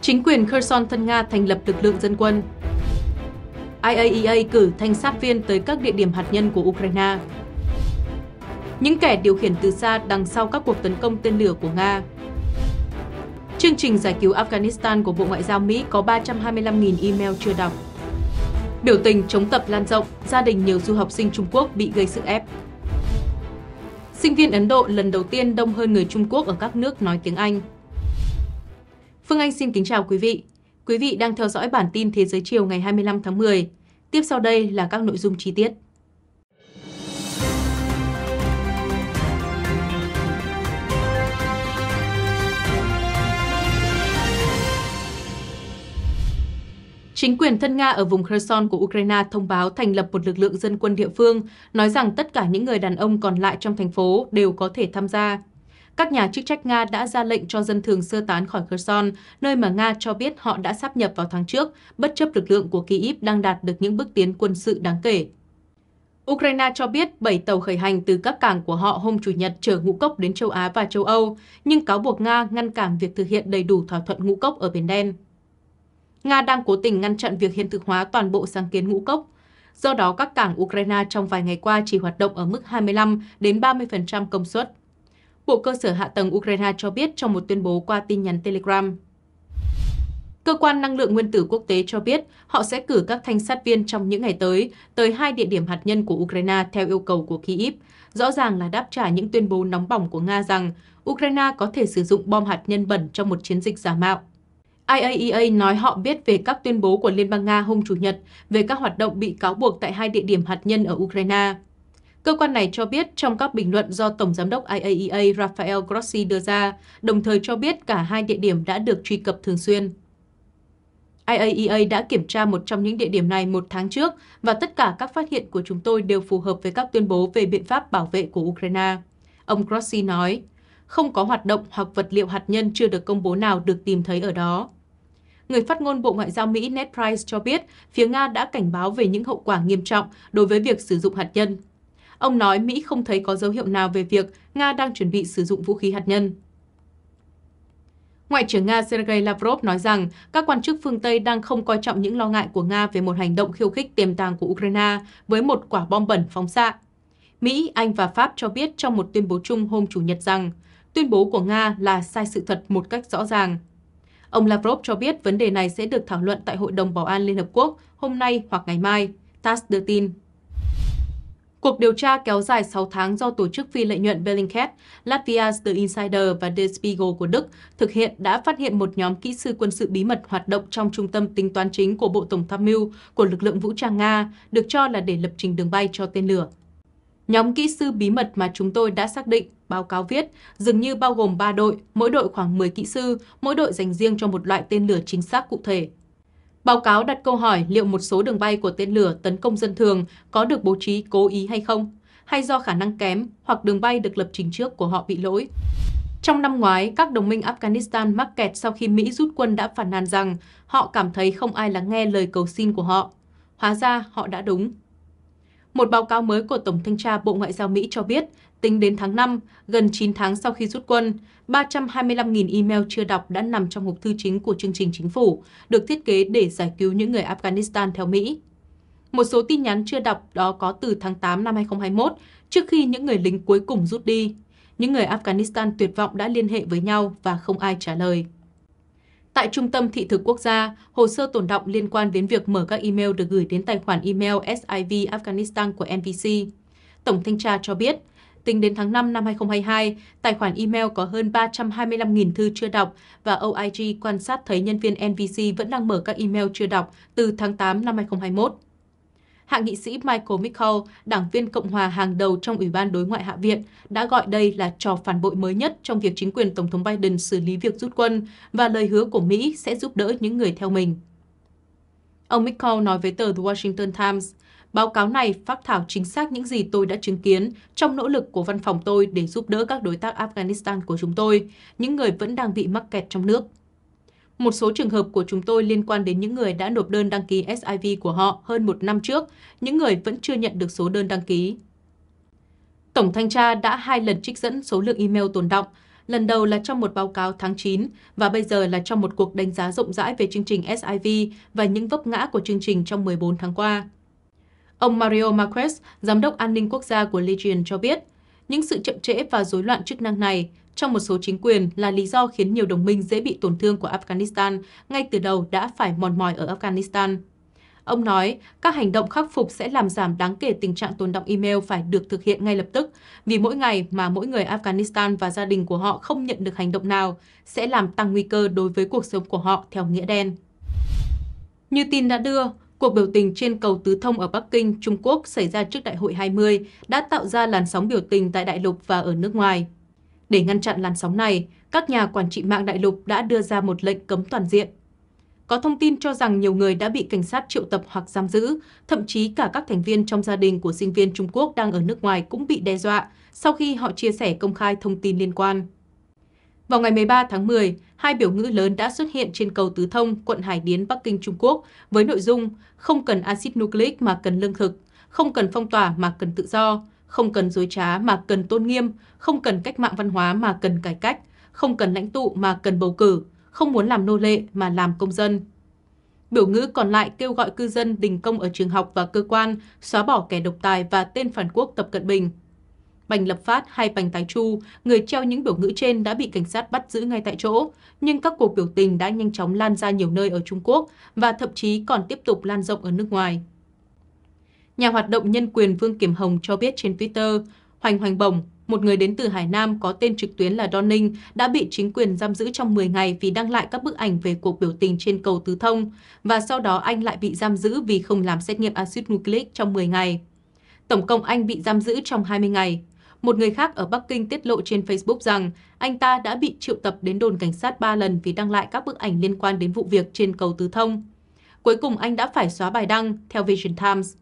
Chính quyền Kherson thân Nga thành lập lực lượng dân quân. IAEA e cử thanh sát viên tới các địa điểm hạt nhân của Ukraine. Những kẻ điều khiển từ xa đằng sau các cuộc tấn công tên lửa của Nga. Chương trình giải cứu Afghanistan của Bộ Ngoại giao Mỹ có 325.000 email chưa đọc. Biểu tình chống tập lan rộng, gia đình nhiều du học sinh Trung Quốc bị gây sức ép. Sinh viên Ấn Độ lần đầu tiên đông hơn người Trung Quốc ở các nước nói tiếng Anh. Anh xin kính chào quý vị. Quý vị đang theo dõi bản tin Thế giới chiều ngày 25 tháng 10. Tiếp sau đây là các nội dung chi tiết. Chính quyền thân Nga ở vùng Kherson của Ukraine thông báo thành lập một lực lượng dân quân địa phương, nói rằng tất cả những người đàn ông còn lại trong thành phố đều có thể tham gia. Các nhà chức trách Nga đã ra lệnh cho dân thường sơ tán khỏi Kherson, nơi mà Nga cho biết họ đã sáp nhập vào tháng trước, bất chấp lực lượng của Kyiv đang đạt được những bước tiến quân sự đáng kể. Ukraine cho biết 7 tàu khởi hành từ các cảng của họ hôm Chủ nhật chở ngũ cốc đến châu Á và châu Âu, nhưng cáo buộc Nga ngăn cản việc thực hiện đầy đủ thỏa thuận ngũ cốc ở Biển Đen. Nga đang cố tình ngăn chặn việc hiện thực hóa toàn bộ sáng kiến ngũ cốc. Do đó, các cảng Ukraine trong vài ngày qua chỉ hoạt động ở mức 25 đến 30% công suất. Bộ Cơ sở Hạ tầng Ukraine cho biết trong một tuyên bố qua tin nhắn Telegram. Cơ quan Năng lượng Nguyên tử Quốc tế cho biết họ sẽ cử các thanh sát viên trong những ngày tới tới hai địa điểm hạt nhân của Ukraine theo yêu cầu của Kyiv, rõ ràng là đáp trả những tuyên bố nóng bỏng của Nga rằng Ukraine có thể sử dụng bom hạt nhân bẩn trong một chiến dịch giả mạo. IAEA e nói họ biết về các tuyên bố của Liên bang Nga hôm Chủ nhật về các hoạt động bị cáo buộc tại hai địa điểm hạt nhân ở Ukraine. Cơ quan này cho biết trong các bình luận do Tổng Giám đốc IAEA e Rafael Grossi đưa ra, đồng thời cho biết cả hai địa điểm đã được truy cập thường xuyên. IAEA e đã kiểm tra một trong những địa điểm này một tháng trước và tất cả các phát hiện của chúng tôi đều phù hợp với các tuyên bố về biện pháp bảo vệ của Ukraine. Ông Grossi nói, không có hoạt động hoặc vật liệu hạt nhân chưa được công bố nào được tìm thấy ở đó. Người phát ngôn Bộ Ngoại giao Mỹ Ned Price cho biết phía Nga đã cảnh báo về những hậu quả nghiêm trọng đối với việc sử dụng hạt nhân. Ông nói Mỹ không thấy có dấu hiệu nào về việc Nga đang chuẩn bị sử dụng vũ khí hạt nhân. Ngoại trưởng Nga Sergei Lavrov nói rằng các quan chức phương Tây đang không coi trọng những lo ngại của Nga về một hành động khiêu khích tiềm tàng của Ukraine với một quả bom bẩn phóng xạ. Mỹ, Anh và Pháp cho biết trong một tuyên bố chung hôm Chủ nhật rằng tuyên bố của Nga là sai sự thật một cách rõ ràng. Ông Lavrov cho biết vấn đề này sẽ được thảo luận tại Hội đồng Bảo an Liên Hợp Quốc hôm nay hoặc ngày mai, TASS đưa tin. Cuộc điều tra kéo dài 6 tháng do tổ chức phi lợi nhuận Bellingcat, Latvia The Insider và Der Spiegel của Đức thực hiện đã phát hiện một nhóm kỹ sư quân sự bí mật hoạt động trong trung tâm tính toán chính của Bộ Tổng tham mưu của lực lượng vũ trang Nga, được cho là để lập trình đường bay cho tên lửa. Nhóm kỹ sư bí mật mà chúng tôi đã xác định, báo cáo viết, dường như bao gồm 3 đội, mỗi đội khoảng 10 kỹ sư, mỗi đội dành riêng cho một loại tên lửa chính xác cụ thể, Báo cáo đặt câu hỏi liệu một số đường bay của tên lửa tấn công dân thường có được bố trí cố ý hay không, hay do khả năng kém hoặc đường bay được lập trình trước của họ bị lỗi. Trong năm ngoái, các đồng minh Afghanistan mắc kẹt sau khi Mỹ rút quân đã phản nàn rằng họ cảm thấy không ai lắng nghe lời cầu xin của họ. Hóa ra họ đã đúng. Một báo cáo mới của Tổng thanh tra Bộ Ngoại giao Mỹ cho biết Tính đến tháng 5, gần 9 tháng sau khi rút quân, 325.000 email chưa đọc đã nằm trong hộp thư chính của chương trình chính phủ, được thiết kế để giải cứu những người Afghanistan theo Mỹ. Một số tin nhắn chưa đọc đó có từ tháng 8 năm 2021, trước khi những người lính cuối cùng rút đi. Những người Afghanistan tuyệt vọng đã liên hệ với nhau và không ai trả lời. Tại Trung tâm Thị thực Quốc gia, hồ sơ tồn động liên quan đến việc mở các email được gửi đến tài khoản email SIV Afghanistan của nvc Tổng thanh tra cho biết, Tính đến tháng 5 năm 2022, tài khoản email có hơn 325.000 thư chưa đọc và OIG quan sát thấy nhân viên NVC vẫn đang mở các email chưa đọc từ tháng 8 năm 2021. Hạ nghị sĩ Michael McCall, đảng viên Cộng hòa hàng đầu trong Ủy ban Đối ngoại Hạ viện, đã gọi đây là trò phản bội mới nhất trong việc chính quyền Tổng thống Biden xử lý việc rút quân và lời hứa của Mỹ sẽ giúp đỡ những người theo mình. Ông McCall nói với tờ The Washington Times, Báo cáo này phát thảo chính xác những gì tôi đã chứng kiến trong nỗ lực của văn phòng tôi để giúp đỡ các đối tác Afghanistan của chúng tôi, những người vẫn đang bị mắc kẹt trong nước. Một số trường hợp của chúng tôi liên quan đến những người đã nộp đơn đăng ký SIV của họ hơn một năm trước, những người vẫn chưa nhận được số đơn đăng ký. Tổng thanh tra đã hai lần trích dẫn số lượng email tồn động, lần đầu là trong một báo cáo tháng 9 và bây giờ là trong một cuộc đánh giá rộng rãi về chương trình SIV và những vấp ngã của chương trình trong 14 tháng qua. Ông Mario Marquez, giám đốc an ninh quốc gia của Legion cho biết, những sự chậm trễ và rối loạn chức năng này trong một số chính quyền là lý do khiến nhiều đồng minh dễ bị tổn thương của Afghanistan ngay từ đầu đã phải mòn mỏi ở Afghanistan. Ông nói, các hành động khắc phục sẽ làm giảm đáng kể tình trạng tồn động email phải được thực hiện ngay lập tức, vì mỗi ngày mà mỗi người Afghanistan và gia đình của họ không nhận được hành động nào sẽ làm tăng nguy cơ đối với cuộc sống của họ theo nghĩa đen. Như tin đã đưa, Cuộc biểu tình trên cầu Tứ Thông ở Bắc Kinh, Trung Quốc xảy ra trước Đại hội 20 đã tạo ra làn sóng biểu tình tại đại lục và ở nước ngoài. Để ngăn chặn làn sóng này, các nhà quản trị mạng đại lục đã đưa ra một lệnh cấm toàn diện. Có thông tin cho rằng nhiều người đã bị cảnh sát triệu tập hoặc giam giữ, thậm chí cả các thành viên trong gia đình của sinh viên Trung Quốc đang ở nước ngoài cũng bị đe dọa sau khi họ chia sẻ công khai thông tin liên quan. Vào ngày 13 tháng 10, hai biểu ngữ lớn đã xuất hiện trên cầu Tứ Thông, quận Hải Điến, Bắc Kinh, Trung Quốc với nội dung không cần axit nucleic mà cần lương thực, không cần phong tỏa mà cần tự do, không cần dối trá mà cần tôn nghiêm, không cần cách mạng văn hóa mà cần cải cách, không cần lãnh tụ mà cần bầu cử, không muốn làm nô lệ mà làm công dân. Biểu ngữ còn lại kêu gọi cư dân đình công ở trường học và cơ quan, xóa bỏ kẻ độc tài và tên phản quốc Tập Cận Bình. Bành Lập Phát hay Bành Thái Chu, người treo những biểu ngữ trên đã bị cảnh sát bắt giữ ngay tại chỗ, nhưng các cuộc biểu tình đã nhanh chóng lan ra nhiều nơi ở Trung Quốc và thậm chí còn tiếp tục lan rộng ở nước ngoài. Nhà hoạt động nhân quyền Vương Kiểm Hồng cho biết trên Twitter, Hoành Hoành Bổng, một người đến từ Hải Nam có tên trực tuyến là Don đã bị chính quyền giam giữ trong 10 ngày vì đăng lại các bức ảnh về cuộc biểu tình trên cầu Tứ Thông, và sau đó anh lại bị giam giữ vì không làm xét nghiệm axit nucleic trong 10 ngày. Tổng cộng anh bị giam giữ trong 20 ngày. Một người khác ở Bắc Kinh tiết lộ trên Facebook rằng anh ta đã bị triệu tập đến đồn cảnh sát 3 lần vì đăng lại các bức ảnh liên quan đến vụ việc trên cầu Tứ Thông. Cuối cùng anh đã phải xóa bài đăng, theo Vision Times.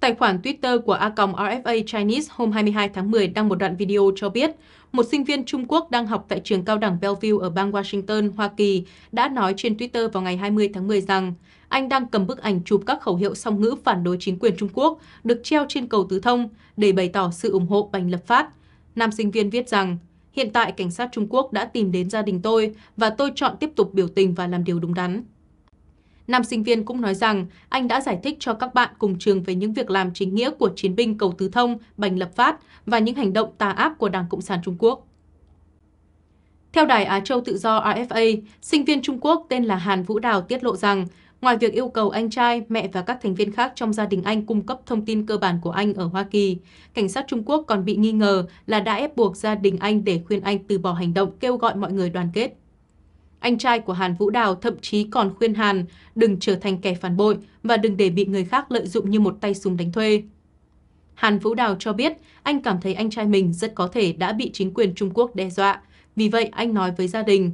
Tài khoản Twitter của A RFA Chinese hôm 22 tháng 10 đăng một đoạn video cho biết, một sinh viên Trung Quốc đang học tại trường cao đẳng Bellevue ở bang Washington, Hoa Kỳ, đã nói trên Twitter vào ngày 20 tháng 10 rằng anh đang cầm bức ảnh chụp các khẩu hiệu song ngữ phản đối chính quyền Trung Quốc được treo trên cầu Tứ Thông để bày tỏ sự ủng hộ Bành Lập Phát. Nam sinh viên viết rằng, hiện tại cảnh sát Trung Quốc đã tìm đến gia đình tôi và tôi chọn tiếp tục biểu tình và làm điều đúng đắn. Nam sinh viên cũng nói rằng anh đã giải thích cho các bạn cùng trường về những việc làm chính nghĩa của chiến binh cầu Tứ Thông, Bành Lập Phát và những hành động tà ác của Đảng Cộng sản Trung Quốc. Theo Đài Á Châu Tự do RFA, sinh viên Trung Quốc tên là Hàn Vũ Đào tiết lộ rằng Ngoài việc yêu cầu anh trai, mẹ và các thành viên khác trong gia đình anh cung cấp thông tin cơ bản của anh ở Hoa Kỳ, cảnh sát Trung Quốc còn bị nghi ngờ là đã ép buộc gia đình anh để khuyên anh từ bỏ hành động kêu gọi mọi người đoàn kết. Anh trai của Hàn Vũ Đào thậm chí còn khuyên Hàn đừng trở thành kẻ phản bội và đừng để bị người khác lợi dụng như một tay súng đánh thuê. Hàn Vũ Đào cho biết anh cảm thấy anh trai mình rất có thể đã bị chính quyền Trung Quốc đe dọa. Vì vậy, anh nói với gia đình,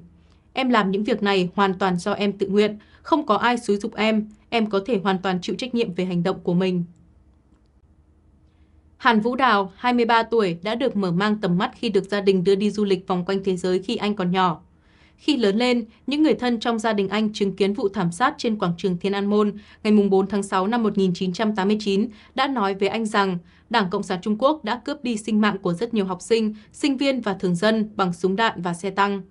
em làm những việc này hoàn toàn do em tự nguyện, không có ai xúi dục em, em có thể hoàn toàn chịu trách nhiệm về hành động của mình. Hàn Vũ Đào, 23 tuổi, đã được mở mang tầm mắt khi được gia đình đưa đi du lịch vòng quanh thế giới khi anh còn nhỏ. Khi lớn lên, những người thân trong gia đình anh chứng kiến vụ thảm sát trên quảng trường Thiên An Môn ngày 4 tháng 6 năm 1989 đã nói với anh rằng Đảng Cộng sản Trung Quốc đã cướp đi sinh mạng của rất nhiều học sinh, sinh viên và thường dân bằng súng đạn và xe tăng.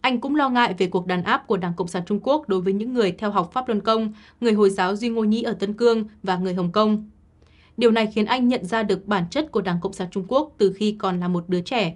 Anh cũng lo ngại về cuộc đàn áp của Đảng Cộng sản Trung Quốc đối với những người theo học Pháp Luân Công, người Hồi giáo Duy Ngô Nhĩ ở Tân Cương và người Hồng Kông. Điều này khiến anh nhận ra được bản chất của Đảng Cộng sản Trung Quốc từ khi còn là một đứa trẻ.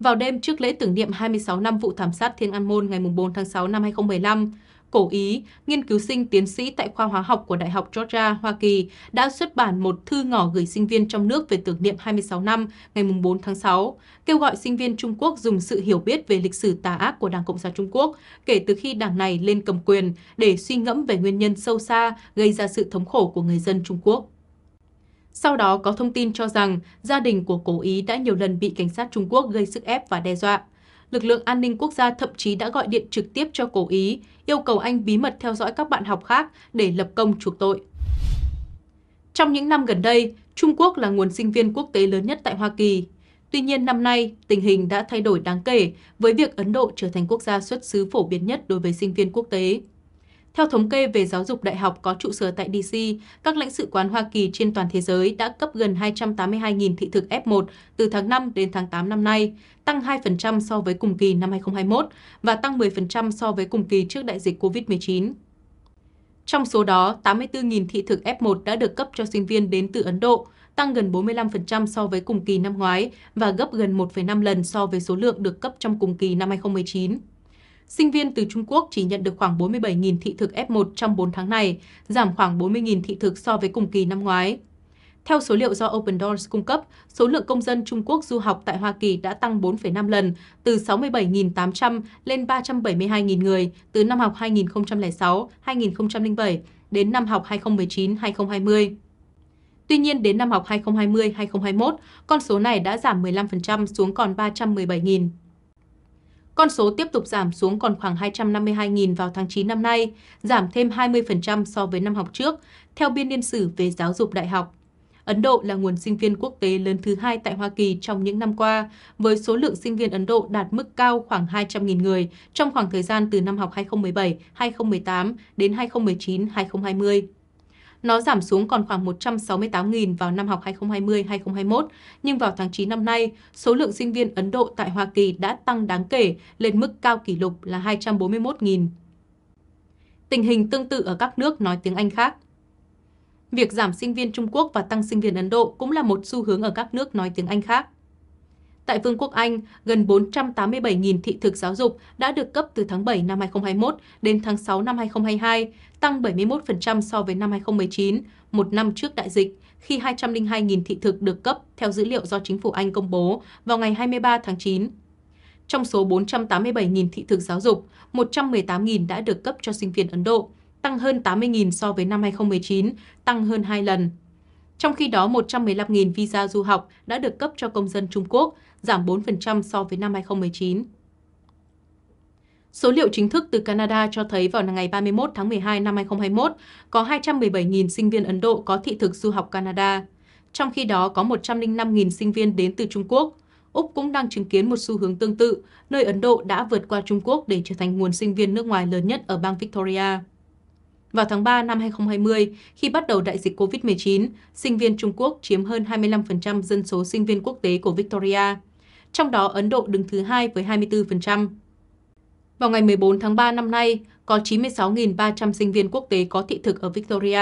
Vào đêm trước lễ tưởng niệm 26 năm vụ thảm sát Thiên An Môn ngày 4 tháng 6 năm 2015, cổ Ý, nghiên cứu sinh tiến sĩ tại khoa hóa học của Đại học Georgia, Hoa Kỳ, đã xuất bản một thư ngỏ gửi sinh viên trong nước về tưởng niệm 26 năm ngày 4 tháng 6, kêu gọi sinh viên Trung Quốc dùng sự hiểu biết về lịch sử tà ác của Đảng Cộng sản Trung Quốc kể từ khi đảng này lên cầm quyền để suy ngẫm về nguyên nhân sâu xa gây ra sự thống khổ của người dân Trung Quốc. Sau đó có thông tin cho rằng gia đình của Cổ ý đã nhiều lần bị cảnh sát Trung Quốc gây sức ép và đe dọa lực lượng an ninh quốc gia thậm chí đã gọi điện trực tiếp cho cố ý, yêu cầu anh bí mật theo dõi các bạn học khác để lập công chuộc tội. Trong những năm gần đây, Trung Quốc là nguồn sinh viên quốc tế lớn nhất tại Hoa Kỳ. Tuy nhiên năm nay, tình hình đã thay đổi đáng kể với việc Ấn Độ trở thành quốc gia xuất xứ phổ biến nhất đối với sinh viên quốc tế. Theo thống kê về giáo dục đại học có trụ sở tại DC, các lãnh sự quán Hoa Kỳ trên toàn thế giới đã cấp gần 282.000 thị thực F1 từ tháng 5 đến tháng 8 năm nay, tăng 2% so với cùng kỳ năm 2021 và tăng 10% so với cùng kỳ trước đại dịch COVID-19. Trong số đó, 84.000 thị thực F1 đã được cấp cho sinh viên đến từ Ấn Độ, tăng gần 45% so với cùng kỳ năm ngoái và gấp gần 1,5 lần so với số lượng được cấp trong cùng kỳ năm 2019 sinh viên từ Trung Quốc chỉ nhận được khoảng 47.000 thị thực F1 trong 4 tháng này, giảm khoảng 40.000 thị thực so với cùng kỳ năm ngoái. Theo số liệu do Open Doors cung cấp, số lượng công dân Trung Quốc du học tại Hoa Kỳ đã tăng 4,5 lần, từ 67.800 lên 372.000 người từ năm học 2006-2007 đến năm học 2019-2020. Tuy nhiên, đến năm học 2020-2021, con số này đã giảm 15% xuống còn 317.000. Con số tiếp tục giảm xuống còn khoảng 252.000 vào tháng 9 năm nay, giảm thêm 20% so với năm học trước, theo Biên niên sử về giáo dục đại học. Ấn Độ là nguồn sinh viên quốc tế lớn thứ hai tại Hoa Kỳ trong những năm qua, với số lượng sinh viên Ấn Độ đạt mức cao khoảng 200.000 người trong khoảng thời gian từ năm học 2017-2018 đến 2019-2020. Nó giảm xuống còn khoảng 168.000 vào năm học 2020-2021, nhưng vào tháng 9 năm nay, số lượng sinh viên Ấn Độ tại Hoa Kỳ đã tăng đáng kể lên mức cao kỷ lục là 241.000. Tình hình tương tự ở các nước nói tiếng Anh khác. Việc giảm sinh viên Trung Quốc và tăng sinh viên Ấn Độ cũng là một xu hướng ở các nước nói tiếng Anh khác. Tại Vương quốc Anh, gần 487.000 thị thực giáo dục đã được cấp từ tháng 7 năm 2021 đến tháng 6 năm 2022, tăng 71% so với năm 2019, một năm trước đại dịch, khi 202.000 thị thực được cấp theo dữ liệu do chính phủ Anh công bố vào ngày 23 tháng 9. Trong số 487.000 thị thực giáo dục, 118.000 đã được cấp cho sinh viên Ấn Độ, tăng hơn 80.000 so với năm 2019, tăng hơn 2 lần. Trong khi đó, 115.000 visa du học đã được cấp cho công dân Trung Quốc, giảm 4% so với năm 2019. Số liệu chính thức từ Canada cho thấy vào ngày 31 tháng 12 năm 2021, có 217.000 sinh viên Ấn Độ có thị thực du học Canada. Trong khi đó, có 105.000 sinh viên đến từ Trung Quốc. Úc cũng đang chứng kiến một xu hướng tương tự, nơi Ấn Độ đã vượt qua Trung Quốc để trở thành nguồn sinh viên nước ngoài lớn nhất ở bang Victoria. Vào tháng 3 năm 2020, khi bắt đầu đại dịch COVID-19, sinh viên Trung Quốc chiếm hơn 25% dân số sinh viên quốc tế của Victoria, trong đó Ấn Độ đứng thứ hai với 24%. Vào ngày 14 tháng 3 năm nay, có 96.300 sinh viên quốc tế có thị thực ở Victoria,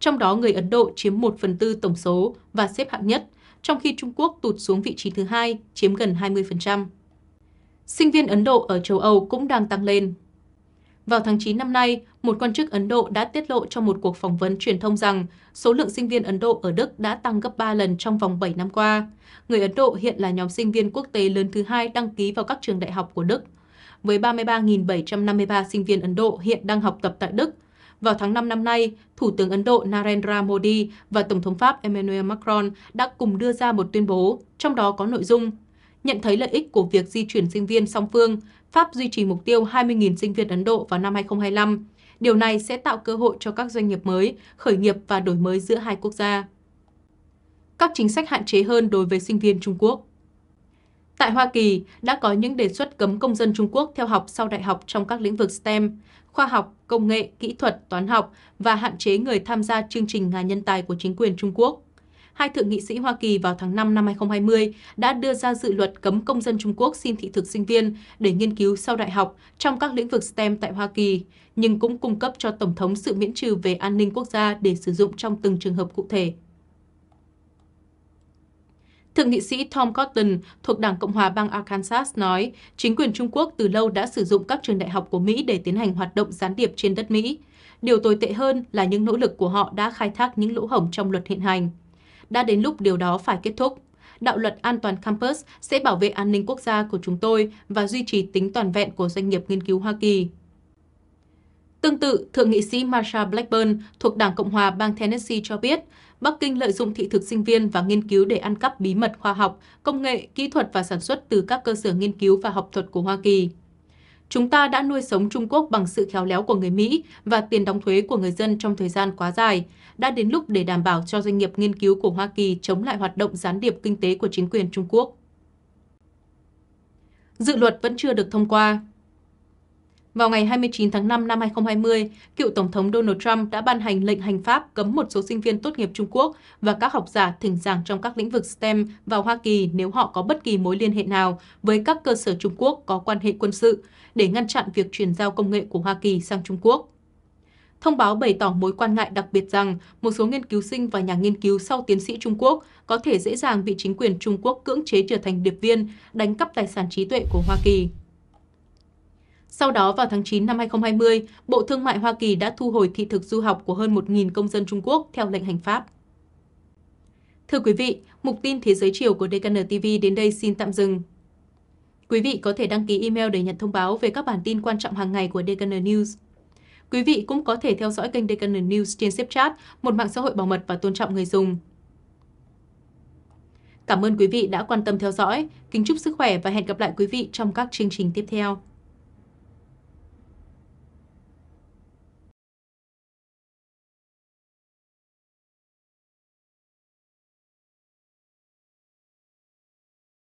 trong đó người Ấn Độ chiếm 1 phần tư tổng số và xếp hạng nhất, trong khi Trung Quốc tụt xuống vị trí thứ hai, chiếm gần 20%. Sinh viên Ấn Độ ở châu Âu cũng đang tăng lên. Vào tháng 9 năm nay, một quan chức Ấn Độ đã tiết lộ trong một cuộc phỏng vấn truyền thông rằng số lượng sinh viên Ấn Độ ở Đức đã tăng gấp 3 lần trong vòng 7 năm qua. Người Ấn Độ hiện là nhóm sinh viên quốc tế lớn thứ hai đăng ký vào các trường đại học của Đức, với 33.753 sinh viên Ấn Độ hiện đang học tập tại Đức. Vào tháng 5 năm nay, Thủ tướng Ấn Độ Narendra Modi và Tổng thống Pháp Emmanuel Macron đã cùng đưa ra một tuyên bố, trong đó có nội dung Nhận thấy lợi ích của việc di chuyển sinh viên song phương, Pháp duy trì mục tiêu 20.000 sinh viên Ấn Độ vào năm 2025. Điều này sẽ tạo cơ hội cho các doanh nghiệp mới, khởi nghiệp và đổi mới giữa hai quốc gia. Các chính sách hạn chế hơn đối với sinh viên Trung Quốc Tại Hoa Kỳ, đã có những đề xuất cấm công dân Trung Quốc theo học sau đại học trong các lĩnh vực STEM, khoa học, công nghệ, kỹ thuật, toán học và hạn chế người tham gia chương trình nhà nhân tài của chính quyền Trung Quốc hai thượng nghị sĩ Hoa Kỳ vào tháng 5 năm 2020 đã đưa ra dự luật cấm công dân Trung Quốc xin thị thực sinh viên để nghiên cứu sau đại học trong các lĩnh vực STEM tại Hoa Kỳ, nhưng cũng cung cấp cho Tổng thống sự miễn trừ về an ninh quốc gia để sử dụng trong từng trường hợp cụ thể. Thượng nghị sĩ Tom Cotton thuộc Đảng Cộng hòa bang Arkansas nói, chính quyền Trung Quốc từ lâu đã sử dụng các trường đại học của Mỹ để tiến hành hoạt động gián điệp trên đất Mỹ. Điều tồi tệ hơn là những nỗ lực của họ đã khai thác những lỗ hổng trong luật hiện hành đã đến lúc điều đó phải kết thúc. Đạo luật an toàn campus sẽ bảo vệ an ninh quốc gia của chúng tôi và duy trì tính toàn vẹn của doanh nghiệp nghiên cứu Hoa Kỳ. Tương tự, Thượng nghị sĩ Marsha Blackburn thuộc Đảng Cộng hòa bang Tennessee cho biết, Bắc Kinh lợi dụng thị thực sinh viên và nghiên cứu để ăn cắp bí mật khoa học, công nghệ, kỹ thuật và sản xuất từ các cơ sở nghiên cứu và học thuật của Hoa Kỳ. Chúng ta đã nuôi sống Trung Quốc bằng sự khéo léo của người Mỹ và tiền đóng thuế của người dân trong thời gian quá dài. Đã đến lúc để đảm bảo cho doanh nghiệp nghiên cứu của Hoa Kỳ chống lại hoạt động gián điệp kinh tế của chính quyền Trung Quốc. Dự luật vẫn chưa được thông qua. Vào ngày 29 tháng 5 năm 2020, cựu Tổng thống Donald Trump đã ban hành lệnh hành pháp cấm một số sinh viên tốt nghiệp Trung Quốc và các học giả thỉnh giảng trong các lĩnh vực STEM vào Hoa Kỳ nếu họ có bất kỳ mối liên hệ nào với các cơ sở Trung Quốc có quan hệ quân sự để ngăn chặn việc chuyển giao công nghệ của Hoa Kỳ sang Trung Quốc. Thông báo bày tỏ mối quan ngại đặc biệt rằng một số nghiên cứu sinh và nhà nghiên cứu sau tiến sĩ Trung Quốc có thể dễ dàng bị chính quyền Trung Quốc cưỡng chế trở thành điệp viên, đánh cắp tài sản trí tuệ của Hoa Kỳ. Sau đó, vào tháng 9 năm 2020, Bộ Thương mại Hoa Kỳ đã thu hồi thị thực du học của hơn 1.000 công dân Trung Quốc theo lệnh hành pháp. Thưa quý vị, mục tin thế giới chiều của DKN TV đến đây xin tạm dừng. Quý vị có thể đăng ký email để nhận thông báo về các bản tin quan trọng hàng ngày của DKN News. Quý vị cũng có thể theo dõi kênh DKN News trên Snapchat, một mạng xã hội bảo mật và tôn trọng người dùng. Cảm ơn quý vị đã quan tâm theo dõi. Kính chúc sức khỏe và hẹn gặp lại quý vị trong các chương trình tiếp theo.